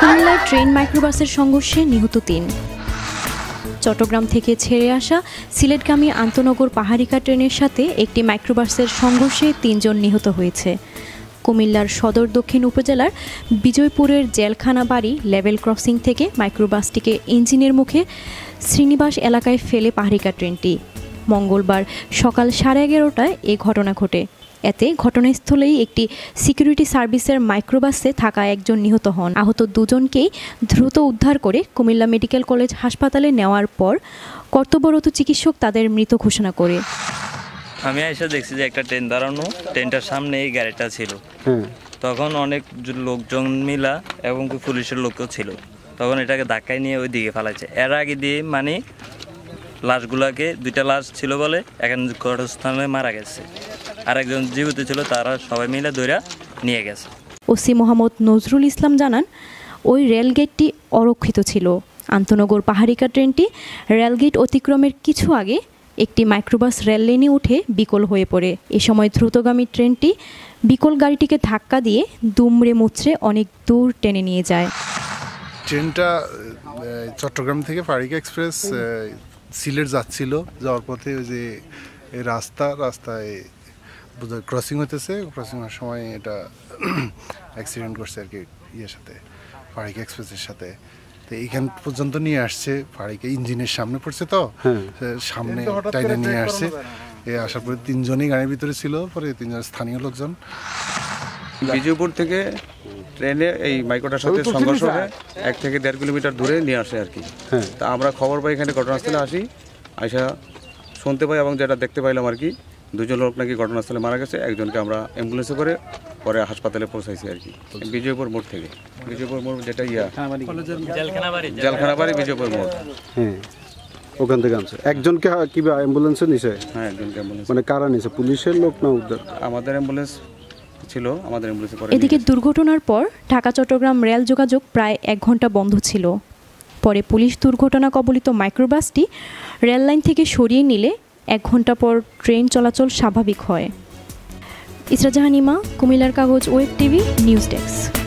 কুমিল্লায় ট্রেন মাইক্রোবাসের সংঘর্ষে নিহত তিন চট্টগ্রাম থেকে ছেড়ে আসা সিলেটগামী আন্তনগর পাহাড়িকা ট্রেনের সাথে একটি মাইক্রোবাসের সংঘর্ষে তিনজন নিহত হয়েছে কুমিল্লার সদর দক্ষিণ উপজেলার বিজয়পুরের জেলখানা বাড়ি লেভেল ক্রসিং থেকে মাইক্রোবাসটিকে ইঞ্জিনের মুখে শ্রীনিবাস এলাকায় ফেলে পাহাড়িকা ট্রেনটি মঙ্গলবার সকাল সাড়ে এগারোটায় এ ঘটনা ঘটে এতে ঘটনাস্থলেই একটি সিকিউরিটি সার্ভিসের মাইক্রোবাসে থাকা একজন নিহত হন আহত দুজনকেই দ্রুত উদ্ধার করে কুমিল্লা মেডিকেল কলেজ হাসপাতালে নেওয়ার পর কর্তব্যরত চিকিৎসক তাদের মৃত ঘোষণা করে আমি এসে দেখছি যে একটা ট্রেন দাঁড়ানো ট্রেনটার সামনে এই গাড়িটা ছিল তখন অনেক লোকজন মিলা এবং পুলিশের লোকও ছিল তখন এটাকে ধাক্কায় নিয়ে ওই দিকে ফালাইছে এর আগে দিয়ে মানে লাশগুলাকে দুইটা লাশ ছিল বলে এখন কঠোর মারা গেছে আর একজন জীবিত ছিল তারা সবাই মিলে দৌড়া নিয়ে গেছে ওসি মোহাম্মদ নজরুল ইসলাম জানান ওই রেলগেটটি অরক্ষিত ছিল আন্তনগর পাহাড়িকা ট্রেনটি রেলগেট অতিক্রমের কিছু আগে একটি মাইক্রোবাস রেল লেনে উঠে বিকল হয়ে পড়ে এ সময় দ্রুতগামী ট্রেনটি বিকল গাড়িটিকে ধাক্কা দিয়ে দুমড়ে মুচড়ে অনেক দূর টেনে নিয়ে যায় ট্রেনটা চট্টগ্রাম থেকে ফারিকা এক্সপ্রেস সিলেট যাচ্ছিল যাওয়ার পথে ওই যে রাস্তা রাস্তায় ক্রসিং হইতেছে ক্রসিং হওয়ার সময় এটা অ্যাক্সিডেন্ট করছে আর কি ইয়ের সাথে ফারিক এক্সপ্রেসের সাথে তো এইখান পর্যন্ত নিয়ে আসছে ফারিকে ইঞ্জিনের সামনে পড়ছে তো হ্যাঁ। সামনে টাইনে নিয়ে আসছে হ্যাঁ। এ আসার পরে তিনজনই গাড়ির ভিতরে ছিল পরে তিনজন স্থানীয় লোকজন বিজয়পুর থেকে ট্রেনে এই মাইকোটার সাথে সংঘর্ষ হয় এক থেকে দেড় কিলোমিটার দূরে নিয়ে আসে আর কি হ্যাঁ। তা আমরা খবর পাই এখানে ঘটনাস্থলে আসি আইসা শুনতে পাই এবং যেটা দেখতে পাইলাম আর কি দুজন লোক নাকি ঘটনাস্থলে মারা গেছে একজনকে আমরা অ্যাম্বুলেন্সে করে পরে হাসপাতালে পৌঁছাইছি আর কি বিজয়পুর মোড় থেকে বিজয়পুর মোড় যেটা ইয়া বাড়ি বিজয়পুর মোড় হ্যাঁ ওখান থেকে আনছে একজনকে কি অ্যাম্বুলেন্সে নিছে হ্যাঁ একজনকে অ্যাম্বুলেন্স মানে কারা নিছে পুলিশের লোক না উদ্ধার আমাদের অ্যাম্বুলেন্স ছিল আমাদের অ্যাম্বুলেন্সে করে এদিকে দুর্ঘটনার পর ঢাকা চট্টগ্রাম রেল যোগাযোগ প্রায় এক ঘন্টা বন্ধ ছিল পরে পুলিশ দুর্ঘটনা কবলিত মাইক্রোবাসটি রেললাইন থেকে সরিয়ে নিলে এক ঘন্টা পর ট্রেন চলাচল স্বাভাবিক হয় ইসরাজাহানিমা ইমা কুমিল্লার কাগজ ওয়েব টিভি নিউজ ডেস্ক